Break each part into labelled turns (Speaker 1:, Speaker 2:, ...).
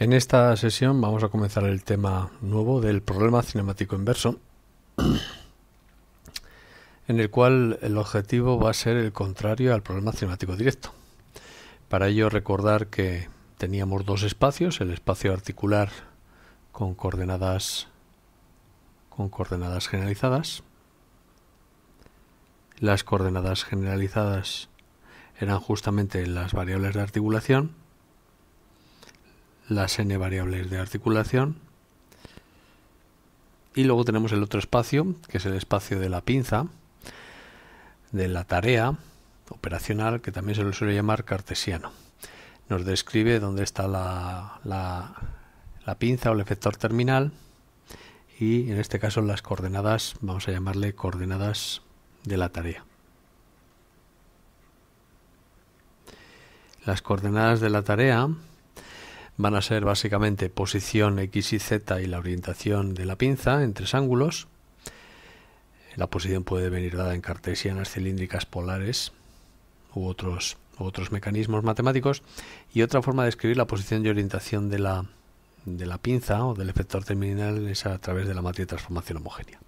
Speaker 1: En esta sesión vamos a comenzar el tema nuevo del problema cinemático inverso, en el cual el objetivo va a ser el contrario al problema cinemático directo. Para ello recordar que teníamos dos espacios, el espacio articular con coordenadas con coordenadas generalizadas. Las coordenadas generalizadas eran justamente las variables de articulación las n variables de articulación. Y luego tenemos el otro espacio, que es el espacio de la pinza, de la tarea operacional, que también se lo suele llamar cartesiano. Nos describe dónde está la, la, la pinza o el efector terminal y en este caso las coordenadas, vamos a llamarle coordenadas de la tarea. Las coordenadas de la tarea van a ser básicamente posición X y Z y la orientación de la pinza en tres ángulos. La posición puede venir dada en cartesianas cilíndricas polares u otros, mecanismos matemáticos. Y otra forma de escribir la posición y orientación de la, de la pinza o del efector terminal es a través de la matriz de transformación homogénea.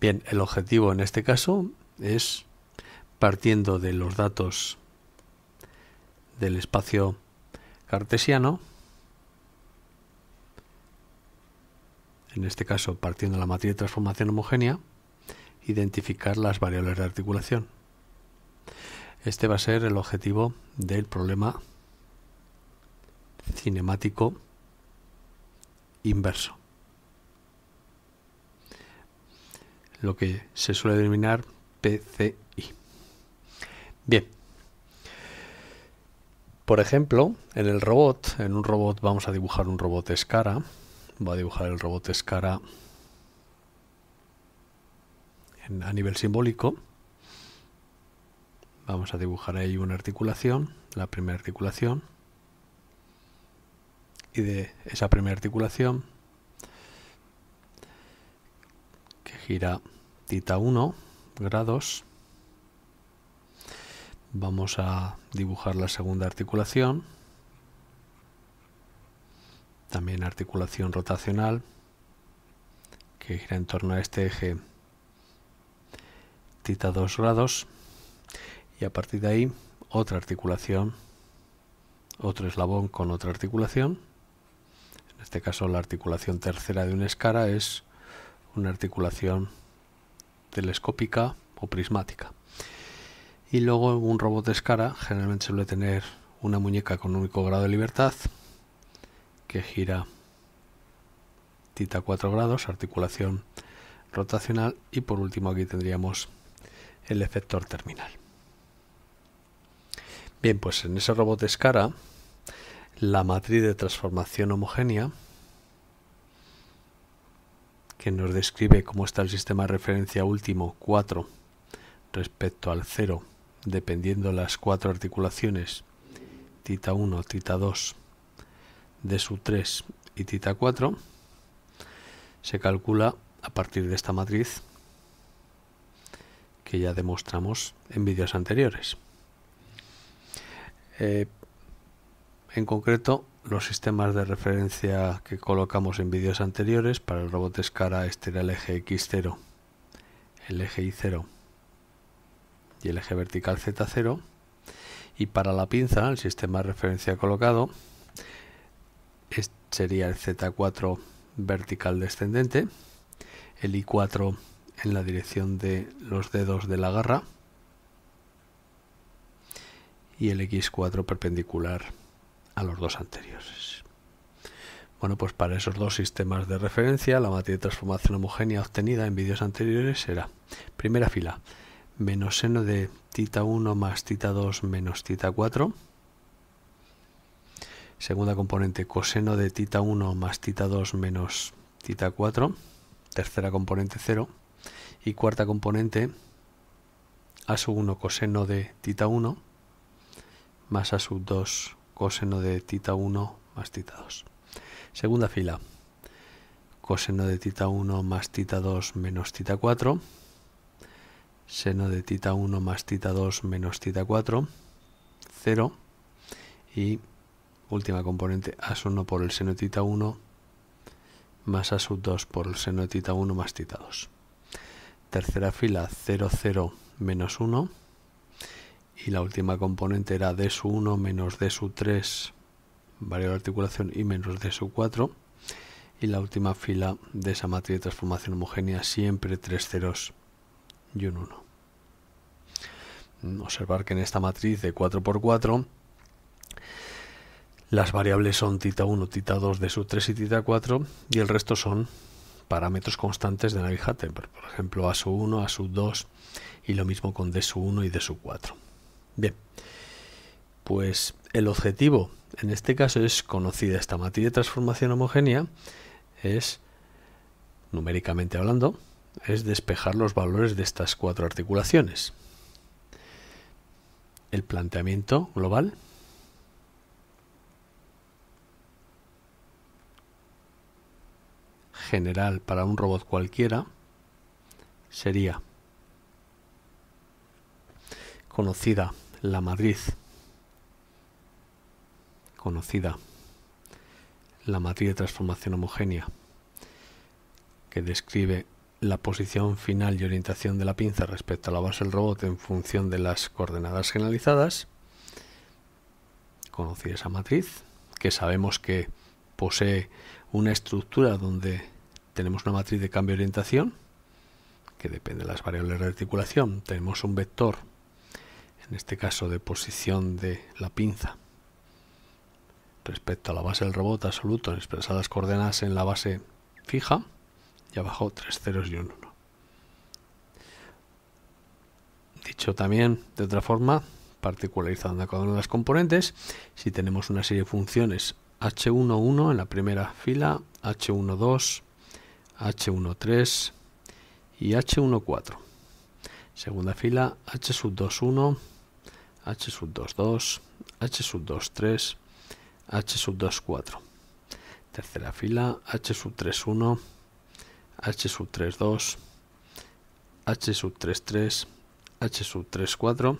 Speaker 1: Bien, el objetivo en este caso es, partiendo de los datos del espacio cartesiano, en este caso partiendo de la matriz de transformación homogénea, identificar las variables de articulación. Este va a ser el objetivo del problema cinemático inverso. Lo que se suele denominar PCI. Bien. Por ejemplo, en el robot, en un robot vamos a dibujar un robot escara Voy a dibujar el robot Escara a nivel simbólico. Vamos a dibujar ahí una articulación, la primera articulación. Y de esa primera articulación que gira tita 1 grados, vamos a dibujar la segunda articulación también articulación rotacional que gira en torno a este eje tita 2 grados y a partir de ahí otra articulación, otro eslabón con otra articulación. En este caso la articulación tercera de una escara es una articulación telescópica o prismática. Y luego un robot de escara generalmente suele tener una muñeca con único grado de libertad que gira tita 4 grados, articulación rotacional y por último aquí tendríamos el efector terminal. Bien, pues en ese robot Escara la matriz de transformación homogénea que nos describe cómo está el sistema de referencia último 4 respecto al 0 dependiendo las cuatro articulaciones tita 1, tita 2 de su 3 y tita 4 se calcula a partir de esta matriz que ya demostramos en vídeos anteriores. Eh, en concreto, los sistemas de referencia que colocamos en vídeos anteriores para el robot Escara, este era el eje X0, el eje Y0 y el eje vertical Z0. Y para la pinza, el sistema de referencia colocado, sería el Z4 vertical descendente, el I4 en la dirección de los dedos de la garra y el X4 perpendicular a los dos anteriores. Bueno, pues para esos dos sistemas de referencia, la matriz de transformación homogénea obtenida en vídeos anteriores será primera fila menos seno de tita 1 más tita 2 menos tita 4 Segunda componente, coseno de tita 1 más tita 2 menos tita 4. Tercera componente, 0. Y cuarta componente, a sub 1 coseno de tita 1 más a sub 2 coseno de tita 1 más tita 2. Segunda fila, coseno de tita 1 más tita 2 menos tita 4, seno de tita 1 más tita 2 menos tita 4, 0 y última componente a 1 por el seno de tita 1 más a sub 2 por el seno de tita 1 más tita 2. Tercera fila 0, 0 menos 1 y la última componente era d sub 1 menos d sub 3 variable de articulación y menos d 4 y la última fila de esa matriz de transformación homogénea siempre 3 ceros y un 1. Mm, observar que en esta matriz de 4 por 4 las variables son tita 1, tita 2 d 3 y tita 4 y el resto son parámetros constantes de temper, por ejemplo a sub 1, a sub 2 y lo mismo con d 1 y d 4. Bien, pues el objetivo en este caso es conocida esta matriz de transformación homogénea, es numéricamente hablando, es despejar los valores de estas cuatro articulaciones. El planteamiento global general para un robot cualquiera sería conocida la matriz conocida la matriz de transformación homogénea que describe la posición final y orientación de la pinza respecto a la base del robot en función de las coordenadas generalizadas conocida esa matriz que sabemos que posee una estructura donde tenemos una matriz de cambio de orientación, que depende de las variables de articulación. Tenemos un vector, en este caso de posición de la pinza, respecto a la base del robot absoluto, expresadas coordenadas en la base fija, y abajo tres ceros y un 1. Dicho también de otra forma, particularizando cada una de las componentes, si tenemos una serie de funciones h1,1 en la primera fila, h1,2 H13 y H14. Segunda fila H21, H22, H23, H24. Tercera fila H31, H32, H33, H34.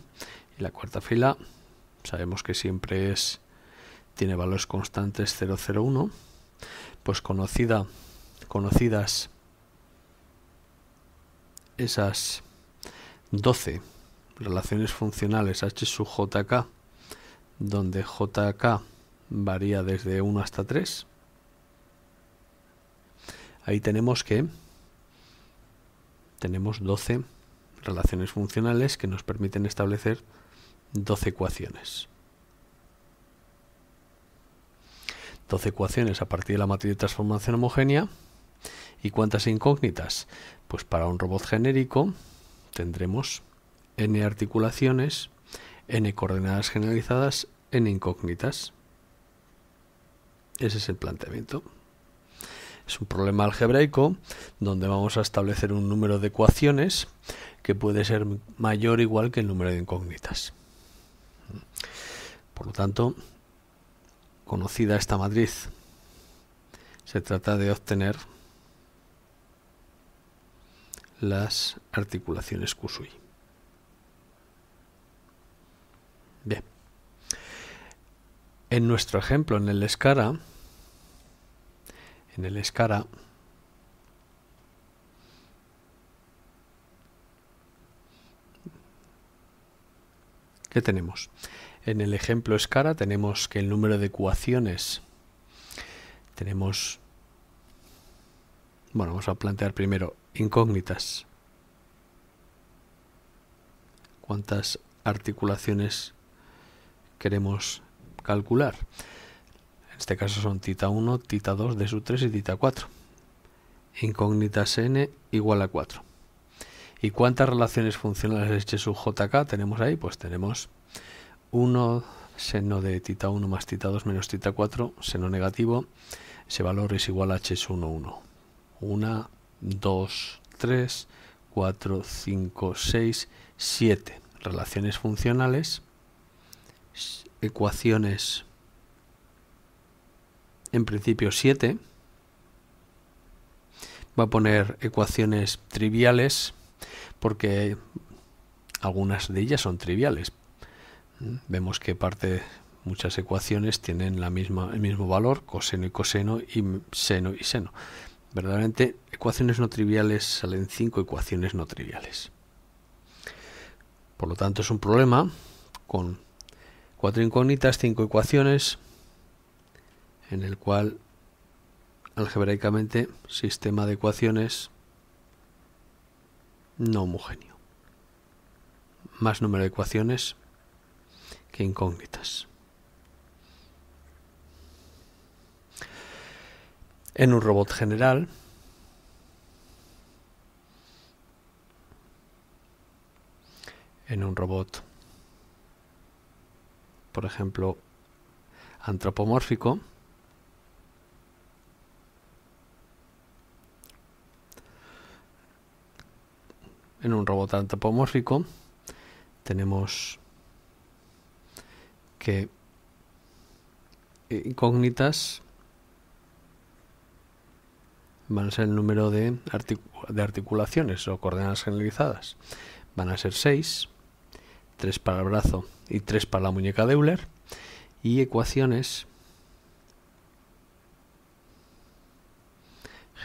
Speaker 1: Y la cuarta fila sabemos que siempre es tiene valores constantes 001, pues conocida conocidas esas 12 relaciones funcionales H sub JK, donde JK varía desde 1 hasta 3, ahí tenemos que tenemos 12 relaciones funcionales que nos permiten establecer 12 ecuaciones. 12 ecuaciones a partir de la matriz de transformación homogénea ¿Y cuántas incógnitas? Pues para un robot genérico tendremos n articulaciones, n coordenadas generalizadas, n incógnitas. Ese es el planteamiento. Es un problema algebraico donde vamos a establecer un número de ecuaciones que puede ser mayor o igual que el número de incógnitas. Por lo tanto, conocida esta matriz, se trata de obtener las articulaciones cusui. Bien. En nuestro ejemplo, en el escara, en el escara, ¿qué tenemos? En el ejemplo escara tenemos que el número de ecuaciones tenemos bueno, vamos a plantear primero incógnitas. ¿Cuántas articulaciones queremos calcular? En este caso son tita 1, tita 2, de sub 3 y tita 4. Incógnitas n igual a 4. ¿Y cuántas relaciones funcionales de h sub jk tenemos ahí? Pues tenemos 1 seno de tita 1 más tita 2 menos tita 4, seno negativo, ese valor es igual a h1, 1. Una 2, 3, 4, 5, 6, 7. Relaciones funcionales, ecuaciones en principio 7. Va a poner ecuaciones triviales porque algunas de ellas son triviales. Vemos que parte muchas ecuaciones tienen el mismo valor, coseno y coseno y seno y seno. Verdaderamente, ecuaciones no triviales salen cinco ecuaciones no triviales. Por lo tanto, es un problema con cuatro incógnitas, cinco ecuaciones, en el cual algebraicamente sistema de ecuaciones no homogéneo. Más número de ecuaciones que incógnitas. en un robot general. En un robot, por ejemplo, antropomórfico. En un robot antropomórfico tenemos que incógnitas van a ser el número de, articulaciones o coordenadas generalizadas. Van a ser 6, 3 para el brazo y 3 para la muñeca de Euler. Y ecuaciones,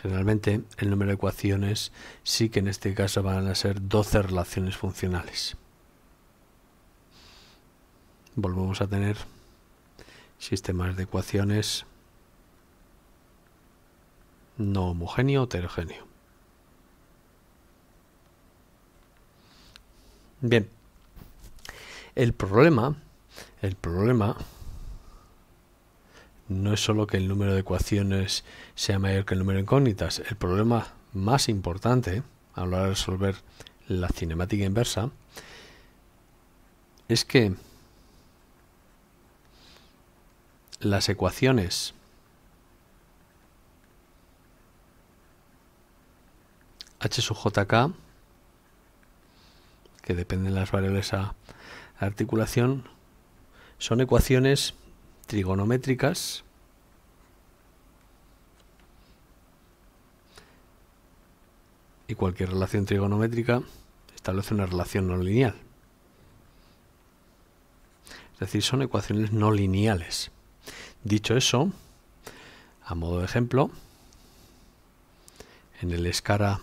Speaker 1: generalmente el número de ecuaciones sí que en este caso van a ser 12 relaciones funcionales. Volvemos a tener sistemas de ecuaciones no homogéneo, heterogéneo. Bien. El problema, el problema no es solo que el número de ecuaciones sea mayor que el número de incógnitas, el problema más importante a la hora de resolver la cinemática inversa es que las ecuaciones h sub que dependen de las variables a articulación, son ecuaciones trigonométricas y cualquier relación trigonométrica establece una relación no lineal. Es decir, son ecuaciones no lineales. Dicho eso, a modo de ejemplo, en el escara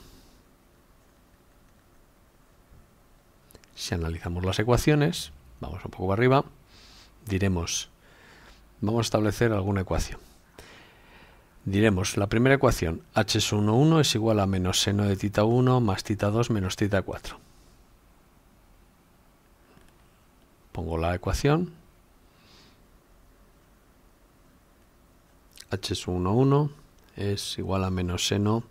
Speaker 1: Si analizamos las ecuaciones, vamos un poco para arriba, diremos, vamos a establecer alguna ecuación. Diremos, la primera ecuación, h 11 es igual a menos seno de tita 1 más tita 2 menos tita 4. Pongo la ecuación. h 11 es igual a menos seno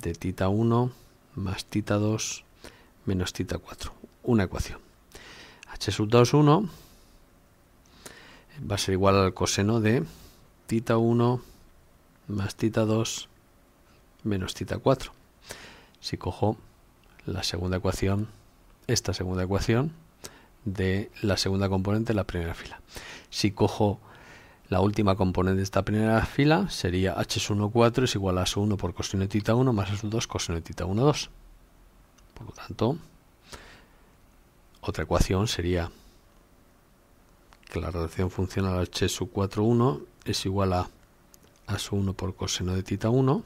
Speaker 1: de tita 1 más tita 2 menos tita 4. Una ecuación. h sub 2, 1 va a ser igual al coseno de tita 1 más tita 2 menos tita 4. Si cojo la segunda ecuación, esta segunda ecuación de la segunda componente de la primera fila. Si cojo la última componente de esta primera fila, sería h 14 es igual a su 1 por coseno de tita 1 más s2 coseno de tita 1, 2. Por lo tanto, otra ecuación sería que la relación funcional h sub 4 1 es igual a a sub 1 por coseno de tita 1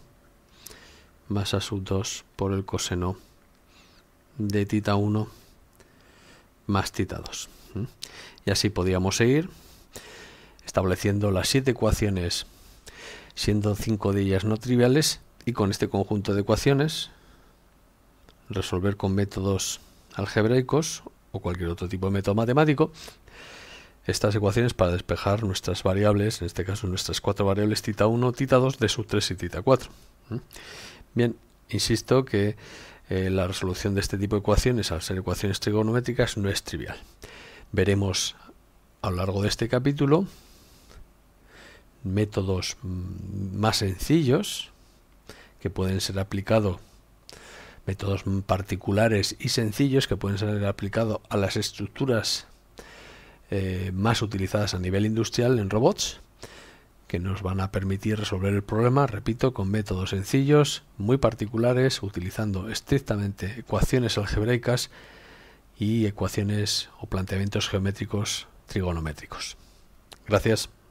Speaker 1: más a sub 2 por el coseno de tita 1 más tita 2. Y así podríamos seguir estableciendo las siete ecuaciones, siendo cinco de ellas no triviales, y con este conjunto de ecuaciones resolver con métodos algebraicos o cualquier otro tipo de método matemático estas ecuaciones para despejar nuestras variables, en este caso nuestras cuatro variables tita 1, tita 2 de sub 3 y tita 4. Bien, insisto que eh, la resolución de este tipo de ecuaciones, al ser ecuaciones trigonométricas, no es trivial. Veremos a lo largo de este capítulo métodos mm, más sencillos que pueden ser aplicados métodos particulares y sencillos que pueden ser aplicados a las estructuras eh, más utilizadas a nivel industrial en robots, que nos van a permitir resolver el problema, repito, con métodos sencillos, muy particulares, utilizando estrictamente ecuaciones algebraicas y ecuaciones o planteamientos geométricos trigonométricos. Gracias.